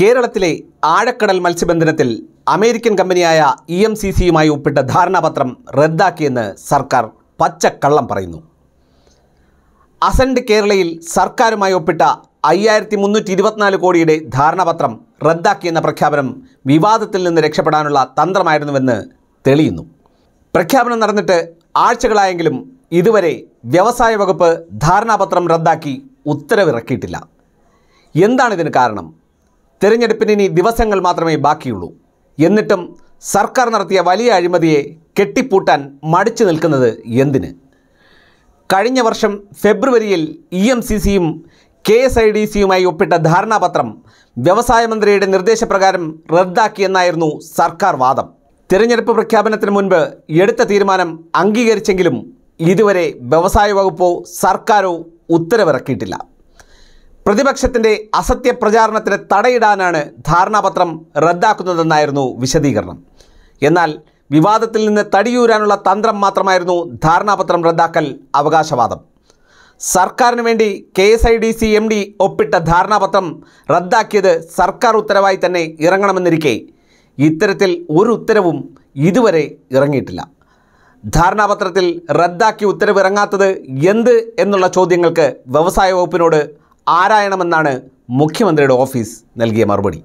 കേരളത്തിലെ ആഴക്കടൽ മത്സ്യബന്ധനത്തിൽ അമേരിക്കൻ കമ്പനിയായ ഇ എം സി സിയുമായി ഒപ്പിട്ട ധാരണാപത്രം റദ്ദാക്കിയെന്ന് സർക്കാർ പച്ചക്കള്ളം പറയുന്നു അസൻഡ് കേരളയിൽ സർക്കാരുമായി ഒപ്പിട്ട അയ്യായിരത്തി മുന്നൂറ്റി ഇരുപത്തിനാല് കോടിയുടെ ധാരണാപത്രം റദ്ദാക്കിയെന്ന പ്രഖ്യാപനം വിവാദത്തിൽ നിന്ന് രക്ഷപ്പെടാനുള്ള തന്ത്രമായിരുന്നുവെന്ന് തെളിയുന്നു പ്രഖ്യാപനം നടന്നിട്ട് ആഴ്ചകളായെങ്കിലും ഇതുവരെ വ്യവസായ വകുപ്പ് ധാരണാപത്രം റദ്ദാക്കി ഉത്തരവിറക്കിയിട്ടില്ല എന്താണ് കാരണം തെരഞ്ഞെടുപ്പിന് ഇനി ദിവസങ്ങൾ മാത്രമേ ബാക്കിയുള്ളൂ എന്നിട്ടും സർക്കാർ നടത്തിയ വലിയ അഴിമതിയെ കെട്ടിപ്പൂട്ടാൻ മടിച്ചു നിൽക്കുന്നത് എന്തിന് കഴിഞ്ഞ വർഷം ഫെബ്രുവരിയിൽ ഇ എം സി സിയും കെ എസ് ഐ ഡി സിയുമായി ഒപ്പിട്ട ധാരണാപത്രം വ്യവസായ മന്ത്രിയുടെ നിർദ്ദേശപ്രകാരം റദ്ദാക്കിയെന്നായിരുന്നു സർക്കാർ വാദം തിരഞ്ഞെടുപ്പ് പ്രഖ്യാപനത്തിന് മുൻപ് എടുത്ത തീരുമാനം അംഗീകരിച്ചെങ്കിലും ഇതുവരെ വ്യവസായ വകുപ്പോ സർക്കാരോ ഉത്തരവിറക്കിയിട്ടില്ല പ്രതിപക്ഷത്തിന്റെ അസത്യ പ്രചാരണത്തിന് തടയിടാനാണ് ധാരണാപത്രം റദ്ദാക്കുന്നതെന്നായിരുന്നു വിശദീകരണം എന്നാൽ വിവാദത്തിൽ നിന്ന് തടിയൂരാനുള്ള തന്ത്രം മാത്രമായിരുന്നു ധാരണാപത്രം റദ്ദാക്കൽ അവകാശവാദം സർക്കാരിന് വേണ്ടി K S I D C M D ഒപ്പിട്ട ധാരണാപത്രം റദ്ദാക്കിയത് സർക്കാർ ഉത്തരവായി തന്നെ ഇറങ്ങണമെന്നിരിക്കെ ഇത്തരത്തിൽ ഒരു ഉത്തരവും ഇതുവരെ ഇറങ്ങിയിട്ടില്ല ധാരണാപത്രത്തിൽ റദ്ദാക്കി ഉത്തരവ് ഇറങ്ങാത്തത് എന്ത് എന്നുള്ള ചോദ്യങ്ങൾക്ക് വ്യവസായ വകുപ്പിനോട് ആരായണമെന്നാണ് മുഖ്യമന്ത്രിയുടെ ഓഫീസ് നൽകിയ മറുപടി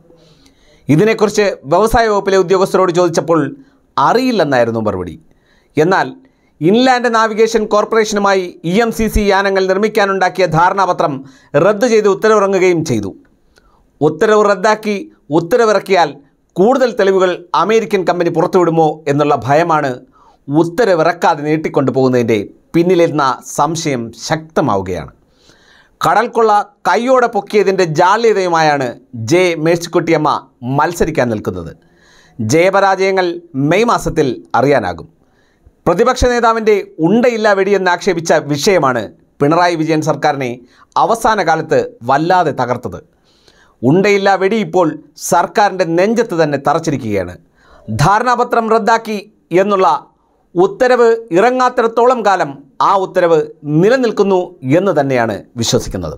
ഇതിനെക്കുറിച്ച് വ്യവസായ വകുപ്പിലെ ഉദ്യോഗസ്ഥരോട് ചോദിച്ചപ്പോൾ അറിയില്ലെന്നായിരുന്നു മറുപടി എന്നാൽ ഇൻലാൻഡ് നാവിഗേഷൻ കോർപ്പറേഷനുമായി ഇ എം സി സി യാനങ്ങൾ നിർമ്മിക്കാനുണ്ടാക്കിയ ധാരണാപത്രം റദ്ദു ചെയ്ത് ഉത്തരവിറങ്ങുകയും ചെയ്തു ഉത്തരവ് റദ്ദാക്കി ഉത്തരവിറക്കിയാൽ കൂടുതൽ തെളിവുകൾ അമേരിക്കൻ കമ്പനി പുറത്തുവിടുമോ എന്നുള്ള ഭയമാണ് ഉത്തരവിറക്കാതെ നീട്ടിക്കൊണ്ടു പോകുന്നതിൻ്റെ പിന്നിലിരുന്ന സംശയം ശക്തമാവുകയാണ് കടൽക്കൊള്ള കൈയോടെ പൊക്കിയതിൻ്റെ ജാള്യതയുമായാണ് ജെ മേഴ്സിക്കുട്ടിയമ്മ മത്സരിക്കാൻ നിൽക്കുന്നത് ജയപരാജയങ്ങൾ മെയ് മാസത്തിൽ അറിയാനാകും പ്രതിപക്ഷ നേതാവിൻ്റെ ഉണ്ടയില്ല വെടിയെന്ന് ആക്ഷേപിച്ച വിഷയമാണ് പിണറായി വിജയൻ സർക്കാരിനെ അവസാന കാലത്ത് വല്ലാതെ തകർത്തത് ഉണ്ടയില്ല വെടി ഇപ്പോൾ സർക്കാരിൻ്റെ നെഞ്ചത്ത് തന്നെ തറച്ചിരിക്കുകയാണ് ധാരണാപത്രം റദ്ദാക്കി എന്നുള്ള ഉത്തരവ് ഇറങ്ങാത്തിടത്തോളം കാലം ആ ഉത്തരവ് നിലനിൽക്കുന്നു എന്ന് തന്നെയാണ് വിശ്വസിക്കുന്നത്